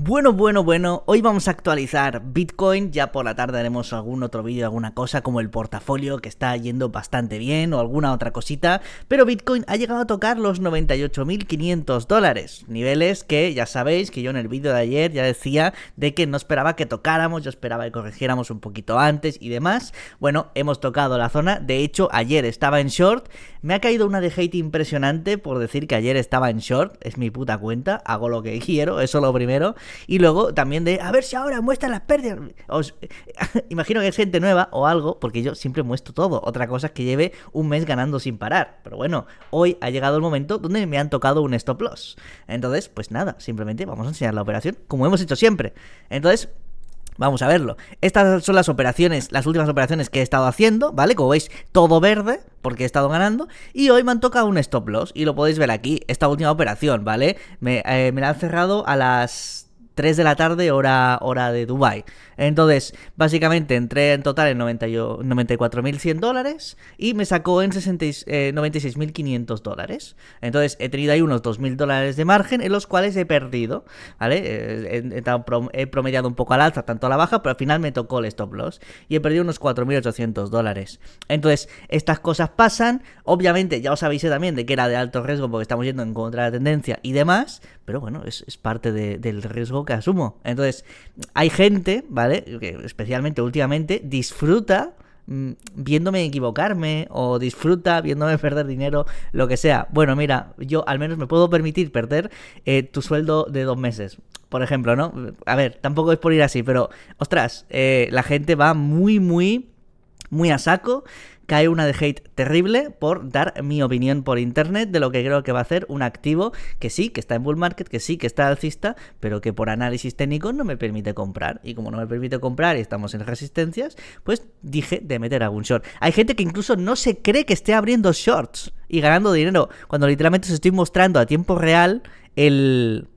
Bueno, bueno, bueno, hoy vamos a actualizar Bitcoin, ya por la tarde haremos algún otro vídeo, alguna cosa como el portafolio que está yendo bastante bien o alguna otra cosita, pero Bitcoin ha llegado a tocar los 98.500 dólares, niveles que ya sabéis que yo en el vídeo de ayer ya decía de que no esperaba que tocáramos, yo esperaba que corrigiéramos un poquito antes y demás, bueno, hemos tocado la zona, de hecho ayer estaba en short, me ha caído una de hate impresionante por decir que ayer estaba en short, es mi puta cuenta, hago lo que quiero, eso lo primero, y luego también de, a ver si ahora muestran las pérdidas. imagino que es gente nueva o algo, porque yo siempre muestro todo. Otra cosa es que lleve un mes ganando sin parar. Pero bueno, hoy ha llegado el momento donde me han tocado un stop loss. Entonces, pues nada, simplemente vamos a enseñar la operación como hemos hecho siempre. Entonces, Vamos a verlo. Estas son las operaciones, las últimas operaciones que he estado haciendo, ¿vale? Como veis, todo verde, porque he estado ganando. Y hoy me han tocado un stop loss, y lo podéis ver aquí, esta última operación, ¿vale? Me, eh, me la han cerrado a las 3 de la tarde, hora, hora de Dubai. Entonces, básicamente entré en total en 94.100 dólares y me sacó en 96.500 eh, dólares. Entonces, he tenido ahí unos 2.000 dólares de margen en los cuales he perdido, ¿vale? Eh, he, promediado un poco al alza, tanto a la baja, pero al final me tocó el stop loss y he perdido unos 4.800 dólares. Entonces, estas cosas pasan. Obviamente, ya os avisé también de que era de alto riesgo porque estamos yendo en contra de la tendencia y demás, pero bueno, es, parte del riesgo asumo. Entonces, hay gente, ¿vale? Que especialmente últimamente disfruta mm, viéndome equivocarme o disfruta viéndome perder dinero, lo que sea. Bueno, mira, yo al menos me puedo permitir perder eh, tu sueldo de dos meses, por ejemplo, ¿no? A ver, tampoco es por ir así, pero, ostras, eh, la gente va muy, muy, muy a saco cae una de hate terrible por dar mi opinión por internet de lo que creo que va a hacer un activo que sí, que está en bull market, que sí, que está alcista, pero que por análisis técnico no me permite comprar. Y como no me permite comprar y estamos en resistencias, pues dije de meter algún short. Hay gente que incluso no se cree que esté abriendo shorts y ganando dinero, cuando literalmente os estoy mostrando a tiempo real el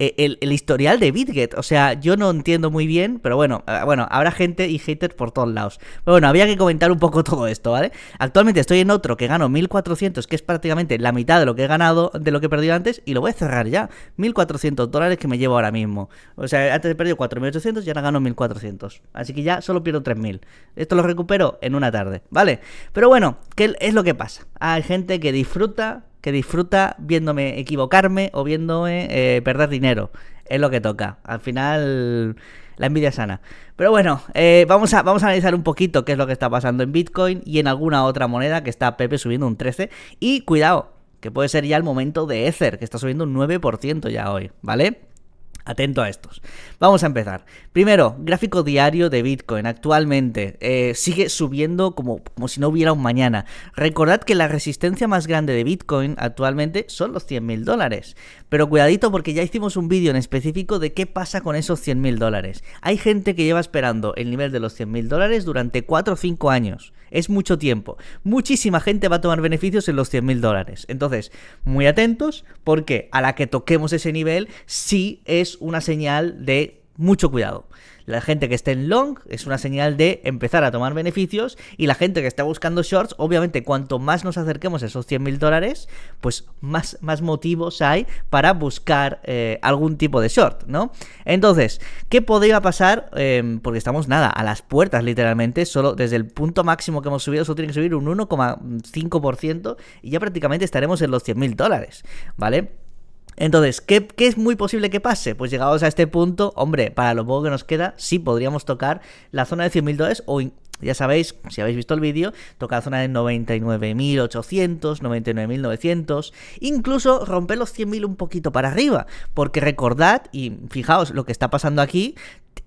eh, el, historial de Bitget. O sea, yo no entiendo muy bien, pero bueno, ah, bueno, habrá gente y haters por todos lados. Pero bueno, había que comentar un poco todo esto, ¿vale? Actualmente estoy en otro que gano 1400, que es prácticamente la mitad de lo que he ganado, de lo que he perdido antes, y lo voy a cerrar ya. 1400 dólares que me llevo ahora mismo. O sea, antes he perdido 4800 y ahora gano 1400. Así que ya solo pierdo 3000. Esto lo recupero en una tarde, ¿vale? Pero bueno, ¿qué es lo que pasa? Hay gente que disfruta que disfruta viéndome equivocarme o viéndome eh, perder dinero. Es lo que toca. Al final, la envidia sana. Pero bueno, eh, vamos, a, vamos a analizar un poquito qué es lo que está pasando en Bitcoin y en alguna otra moneda que está Pepe subiendo un 13. Y cuidado, que puede ser ya el momento de Ether, que está subiendo un 9% ya hoy, ¿vale? Atento a estos. Vamos a empezar. Primero, gráfico diario de Bitcoin. Actualmente eh, sigue subiendo como, como si no hubiera un mañana. Recordad que la resistencia más grande de Bitcoin actualmente son los 100.000 mil dólares. Pero cuidadito porque ya hicimos un vídeo en específico de qué pasa con esos 100.000 mil dólares. Hay gente que lleva esperando el nivel de los 100.000 mil dólares durante 4 o 5 años. Es mucho tiempo. Muchísima gente va a tomar beneficios en los 100.000 dólares. Entonces, muy atentos porque a la que toquemos ese nivel sí es una señal de mucho cuidado. La gente que esté en long es una señal de empezar a tomar beneficios y la gente que está buscando shorts, obviamente cuanto más nos acerquemos a esos 100 mil dólares, pues más, más motivos hay para buscar eh, algún tipo de short, ¿no? Entonces, ¿qué podría pasar? Em, porque estamos nada, a las puertas literalmente, solo desde el punto máximo que hemos subido, eso tiene que subir un 1,5% y ya prácticamente estaremos en los 100 mil dólares, ¿vale? Entonces, ¿qué, es muy posible que pase? Pues llegados a este punto, hombre, para lo poco que nos queda, sí podríamos tocar la zona de 100.000 dólares o, ya sabéis, si habéis visto el vídeo, toca la zona de 99.800, 99.900, incluso romper los 100.000 un poquito para arriba, porque recordad, y fijaos lo que está pasando aquí,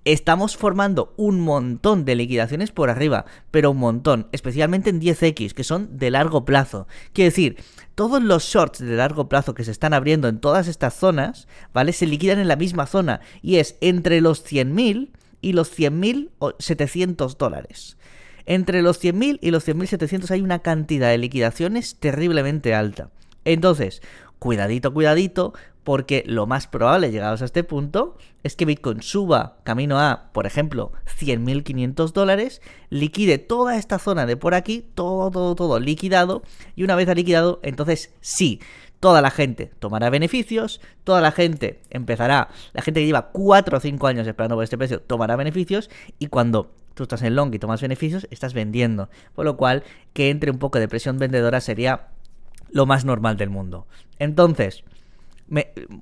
estamos formando un montón de liquidaciones por arriba, pero un montón, especialmente en 10X, que son de largo plazo. Quiere decir, todos los shorts de largo plazo que se están abriendo en todas estas zonas, ¿vale? Se liquidan en la misma zona, y es entre los 100.000 y los 100.700 dólares. Entre los 100.000 y los 100.700 hay una cantidad de liquidaciones terriblemente alta. Entonces, cuidadito, cuidadito, porque lo más probable, llegados a este punto, es que Bitcoin suba camino a, por ejemplo, 100.500 dólares, liquide toda esta zona de por aquí, todo, todo, todo liquidado, y una vez ha liquidado, entonces sí, toda la gente tomará beneficios, toda la gente empezará, la gente que lleva 4 o 5 años esperando por este precio tomará beneficios y cuando tú estás en long y tomas beneficios, estás vendiendo. Por lo cual, que entre un poco de presión vendedora sería lo más normal del mundo. Entonces,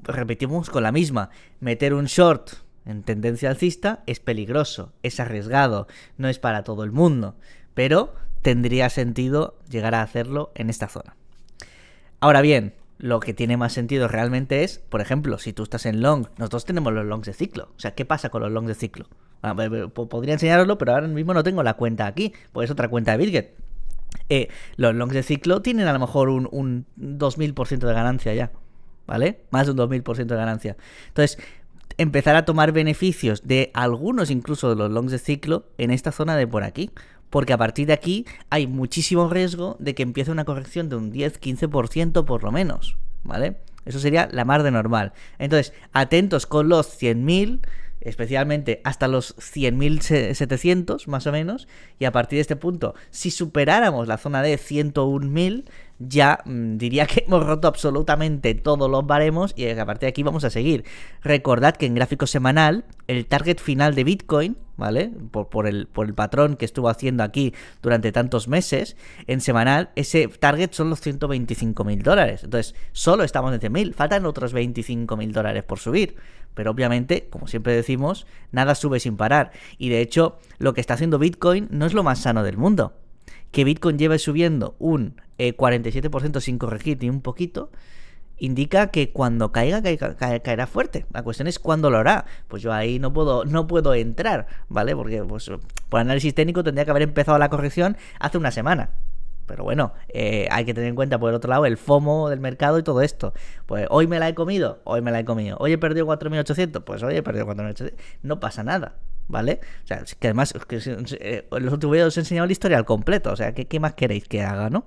repetimos con la misma, meter un short en tendencia alcista es peligroso, es arriesgado, no es para todo el mundo, pero tendría sentido llegar a hacerlo en esta zona. Ahora bien, lo que tiene más sentido realmente es, por ejemplo, si tú estás en long, nosotros tenemos los longs de ciclo. O sea, ¿qué pasa con los longs de ciclo? Ah, podría enseñaroslo, pero ahora mismo no tengo la cuenta aquí, pues es otra cuenta de Bitget. Eh, los longs de ciclo tienen a lo mejor un, un 2000% de ganancia ya, ¿vale? Más de un 2000% de ganancia. Entonces, empezar a tomar beneficios de algunos incluso de los longs de ciclo en esta zona de por aquí porque a partir de aquí hay muchísimo riesgo de que empiece una corrección de un 10-15% por lo menos, ¿vale? Eso sería la mar de normal. Entonces, atentos con los 100.000, especialmente hasta los 100.700 más o menos, y a partir de este punto, si superáramos la zona de 101.000, ya mm, diría que hemos roto absolutamente todos los baremos y a partir de aquí vamos a seguir. Recordad que en gráfico semanal el target final de Bitcoin, ¿vale? Por, el, patrón que estuvo haciendo aquí durante tantos meses, en semanal ese target son los 125 mil dólares. Entonces, solo estamos en 10.000, mil, faltan otros 25 mil dólares por subir. Pero obviamente, como siempre decimos, nada sube sin parar. Y de hecho, lo que está haciendo Bitcoin no es lo más sano del mundo que Bitcoin lleve subiendo un 47% eh, sin corregir ni un poquito, indica que cuando caiga, caerá fuerte. La cuestión es cuándo lo hará. Pues yo ahí no puedo, no puedo entrar, ¿vale? Porque pues, por análisis técnico tendría que haber empezado la corrección hace una semana. Pero bueno, eh, hay que tener en cuenta por el otro lado el FOMO del mercado y todo esto. Pues hoy me la he comido, hoy me la he comido. Hoy he perdido 4.800, pues hoy he perdido 4.800. No pasa nada. ¿vale? O sea, que además, que, eh, los últimos videos os he enseñado la historia al completo, o sea, ¿qué, ¿qué, más queréis que haga, no?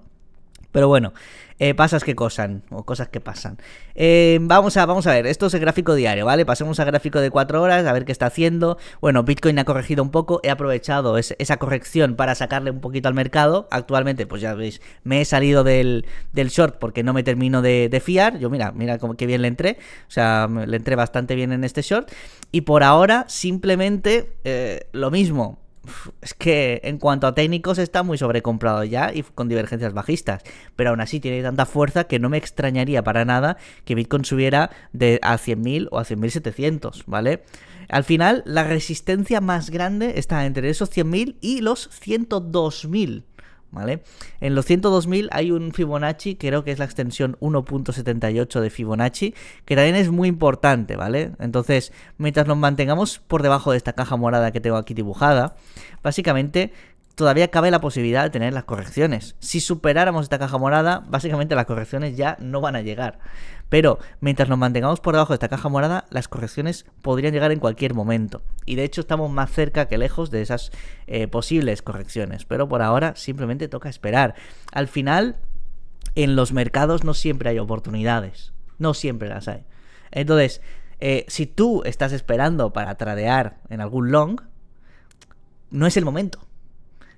Pero bueno, eh, pasas que cosan, o cosas que pasan. Eh, vamos, a, vamos a ver, esto es el gráfico diario, ¿vale? Pasemos a gráfico de 4 horas, a ver qué está haciendo. Bueno, Bitcoin ha corregido un poco, he aprovechado esa corrección para sacarle un poquito al mercado. Actualmente, pues ya veis, me he salido del, short porque no me termino de, fiar. Yo, mira, mira cómo, qué bien le entré, o sea, le entré bastante bien en este short. Y por ahora, simplemente, eh, lo mismo, es que en cuanto a técnicos está muy sobrecomprado ya y con divergencias bajistas, pero aún así tiene tanta fuerza que no me extrañaría para nada que Bitcoin subiera de a 100.000 o a 100.700, ¿vale? Al final, la resistencia más grande está entre esos 100.000 y los 102.000. ¿vale? En los 102.000 hay un Fibonacci, creo que es la extensión 1.78 de Fibonacci, que también es muy importante, ¿vale? Entonces, mientras nos mantengamos por debajo de esta caja morada que tengo aquí dibujada, básicamente todavía cabe la posibilidad de tener las correcciones. Si superáramos esta caja morada, básicamente las correcciones ya no van a llegar. Pero mientras nos mantengamos por debajo de esta caja morada, las correcciones podrían llegar en cualquier momento. Y de hecho estamos más cerca que lejos de esas eh, posibles correcciones. Pero por ahora simplemente toca esperar. Al final, en los mercados no siempre hay oportunidades. No siempre las hay. Entonces, eh, si tú estás esperando para tradear en algún long, no es el momento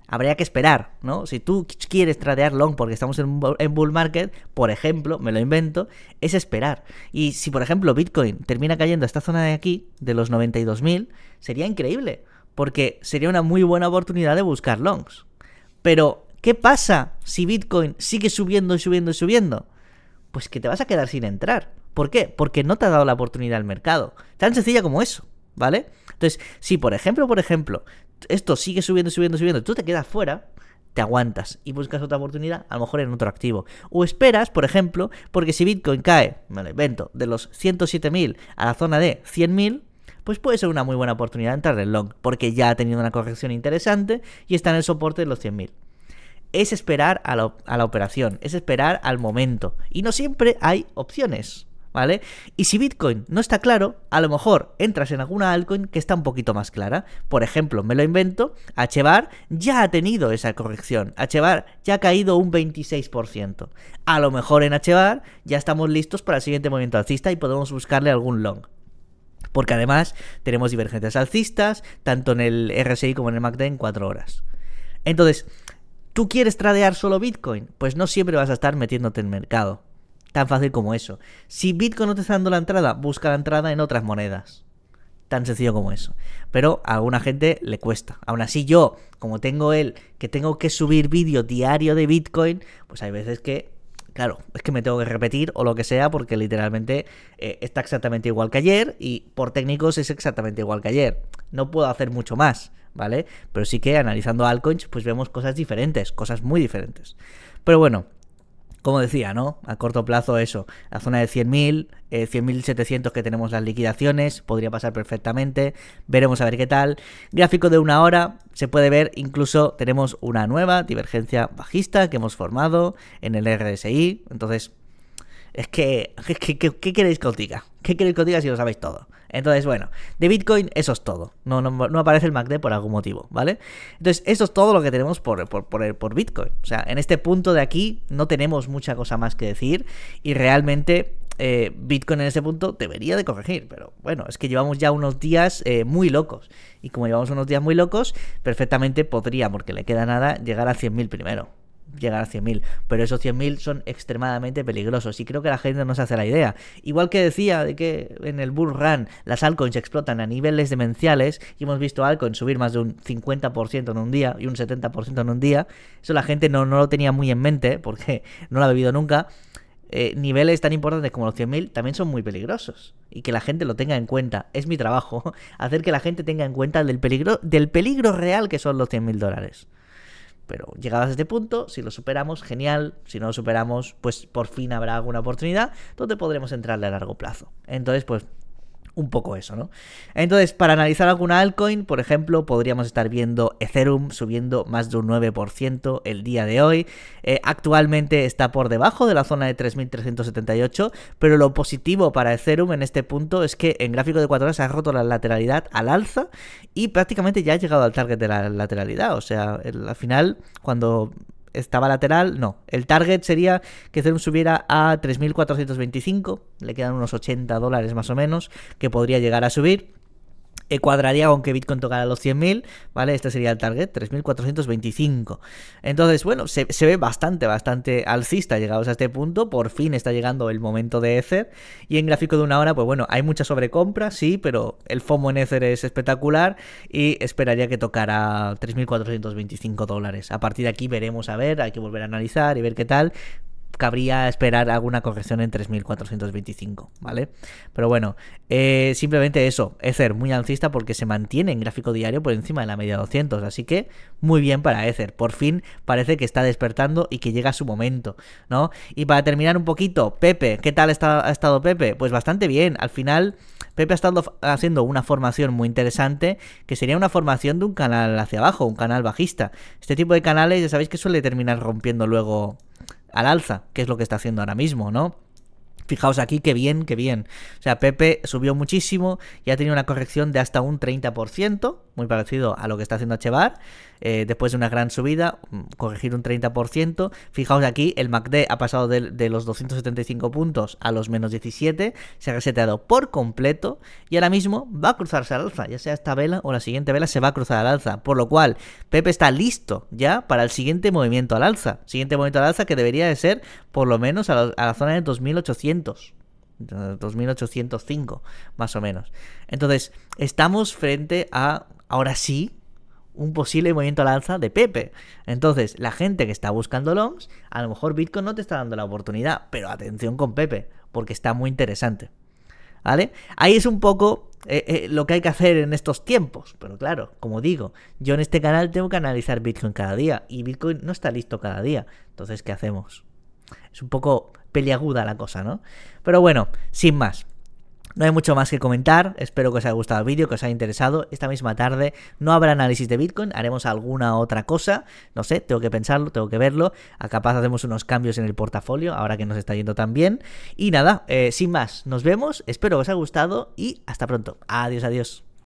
habría que esperar, ¿no? Si tú quieres tradear long porque estamos en, bull market, por ejemplo, me lo invento, es esperar. Y si, por ejemplo, Bitcoin termina cayendo a esta zona de aquí, de los 92.000, sería increíble, porque sería una muy buena oportunidad de buscar longs. Pero, ¿qué pasa si Bitcoin sigue subiendo y subiendo y subiendo? Pues que te vas a quedar sin entrar. ¿Por qué? Porque no te ha dado la oportunidad al mercado. Tan sencilla como eso, ¿vale? Entonces, si por ejemplo, por ejemplo, esto sigue subiendo, subiendo, subiendo, tú te quedas fuera, te aguantas y buscas otra oportunidad, a lo mejor en otro activo. O esperas, por ejemplo, porque si Bitcoin cae, me lo invento, de los 107.000 a la zona de 100.000, pues puede ser una muy buena oportunidad entrar en long, porque ya ha tenido una corrección interesante y está en el soporte de los 100.000 es esperar a la, a la, operación, es esperar al momento. Y no siempre hay opciones. ¿vale? Y si Bitcoin no está claro, a lo mejor entras en alguna altcoin que está un poquito más clara. Por ejemplo, me lo invento, HBAR ya ha tenido esa corrección. HBAR ya ha caído un 26%. A lo mejor en HBAR ya estamos listos para el siguiente movimiento alcista y podemos buscarle algún long porque además tenemos divergencias alcistas, tanto en el RSI como en el MACD e en 4 horas. Entonces, ¿tú quieres tradear solo Bitcoin? Pues no siempre vas a estar metiéndote en mercado. Tan fácil como eso. Si Bitcoin no te está dando la entrada, busca la entrada en otras monedas. Tan sencillo como eso. Pero a alguna gente le cuesta. Aún así yo, como tengo el que tengo que subir vídeo diario de Bitcoin, pues hay veces que claro, es que me tengo que repetir o lo que sea porque literalmente eh, está exactamente igual que ayer y por técnicos es exactamente igual que ayer. No puedo hacer mucho más, ¿vale? Pero sí que analizando altcoins pues vemos cosas diferentes, cosas muy diferentes. Pero bueno, como decía, ¿no? A corto plazo eso, la zona de 100.000, 100.700 eh, que tenemos las liquidaciones, podría pasar perfectamente, veremos a ver qué tal. Gráfico de una hora, se puede ver, incluso tenemos una nueva divergencia bajista que hemos formado en el RSI, entonces es que, ¿qué queréis que os diga? ¿Qué queréis que os diga si lo sabéis todo? Entonces, bueno, de Bitcoin eso es todo. No, no, aparece el MACD por algún motivo, ¿vale? Entonces, eso es todo lo que tenemos por, por, Bitcoin. O sea, en este punto de aquí no tenemos mucha cosa más que decir y realmente eh, Bitcoin en ese punto debería de corregir, pero bueno, es que llevamos ya unos días eh, muy locos. Y como llevamos unos días muy locos, perfectamente podría, porque le queda nada, llegar a 100.000 primero llegar a 100.000, pero esos 100.000 son extremadamente peligrosos y creo que la gente no se hace la idea. Igual que decía de que en el bull run las altcoins explotan a niveles demenciales y hemos visto altcoins subir más de un 50% en un día y un 70% en un día, eso la gente no, lo tenía muy en mente porque no lo ha vivido nunca. Eh, niveles tan importantes como los 100.000 también son muy peligrosos. Y que la gente lo tenga en cuenta. Es mi trabajo hacer que la gente tenga en cuenta del peligro, del peligro real que son los 100.000 dólares. Pero llegadas a este punto, si lo superamos, genial. Si no lo superamos, pues por fin habrá alguna oportunidad donde podremos entrarle a largo plazo. Entonces, pues un poco eso, ¿no? Entonces, para analizar alguna altcoin, por ejemplo, podríamos estar viendo Ethereum subiendo más de un 9% el día de hoy. Eh, actualmente está por debajo de la zona de 3.378, pero lo positivo para Ethereum en este punto es que en gráfico de 4 horas ha roto la lateralidad al alza y prácticamente ya ha llegado al target de la lateralidad. O sea, al final, cuando estaba lateral, no. El target sería que Ethereum subiera a 3.425, le quedan unos 80 dólares más o menos, que podría llegar a subir. Eh, cuadraría aunque que Bitcoin tocara los 100.000, ¿vale? Este sería el target, 3.425. Entonces, bueno, se, se, ve bastante, bastante alcista llegados a este punto. Por fin está llegando el momento de Ether. Y en gráfico de una hora, pues bueno, hay mucha sobrecompra, sí, pero el FOMO en Ether es espectacular y esperaría que tocara 3.425 dólares. A partir de aquí veremos, a ver, hay que volver a analizar y ver qué tal cabría esperar alguna corrección en 3425, ¿vale? Pero bueno, eh, simplemente eso, Ether muy alcista porque se mantiene en gráfico diario por encima de la media 200, así que muy bien para Ether, por fin parece que está despertando y que llega su momento, ¿no? Y para terminar un poquito, Pepe, ¿qué tal ha estado Pepe? Pues bastante bien, al final Pepe ha estado haciendo una formación muy interesante, que sería una formación de un canal hacia abajo, un canal bajista. Este tipo de canales ya sabéis que suele terminar rompiendo luego al alza, que es lo que está haciendo ahora mismo, ¿no? Fijaos aquí, qué bien, qué bien. O sea, Pepe subió muchísimo y ha tenido una corrección de hasta un 30%, muy parecido a lo que está haciendo Chevar. Eh, después de una gran subida, mm, corregir un 30%. Fijaos aquí, el MACD ha pasado de, los 275 puntos a los menos 17, se ha reseteado por completo y ahora mismo va a cruzarse al alza, ya sea esta vela o la siguiente vela se va a cruzar al alza. Por lo cual, Pepe está listo ya para el siguiente movimiento al alza. Siguiente movimiento al alza que debería de ser por lo menos a a la zona de 2800. 2805, más o menos. Entonces, estamos frente a, ahora sí, un posible movimiento al alza de Pepe. Entonces, la gente que está buscando longs, a lo mejor Bitcoin no te está dando la oportunidad, pero atención con Pepe, porque está muy interesante. ¿Vale? Ahí es un poco eh, eh, lo que hay que hacer en estos tiempos, pero claro, como digo, yo en este canal tengo que analizar Bitcoin cada día y Bitcoin no está listo cada día. Entonces, ¿qué hacemos? Es un poco peliaguda la cosa, ¿no? Pero bueno, sin más. No hay mucho más que comentar, espero que os haya gustado el vídeo, que os haya interesado. Esta misma tarde no habrá análisis de Bitcoin, haremos alguna otra cosa, no sé, tengo que pensarlo, tengo que verlo. A capaz hacemos unos cambios en el portafolio, ahora que nos está yendo tan bien. Y nada, eh, sin más, nos vemos, espero que os haya gustado y hasta pronto. Adiós, adiós.